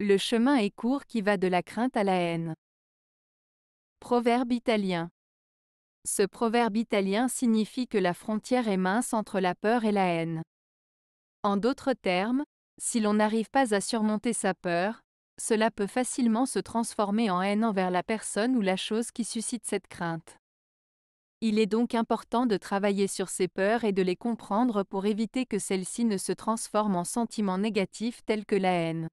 Le chemin est court qui va de la crainte à la haine. Proverbe italien. Ce proverbe italien signifie que la frontière est mince entre la peur et la haine. En d'autres termes, si l'on n'arrive pas à surmonter sa peur, cela peut facilement se transformer en haine envers la personne ou la chose qui suscite cette crainte. Il est donc important de travailler sur ces peurs et de les comprendre pour éviter que celles-ci ne se transforment en sentiments négatifs tels que la haine.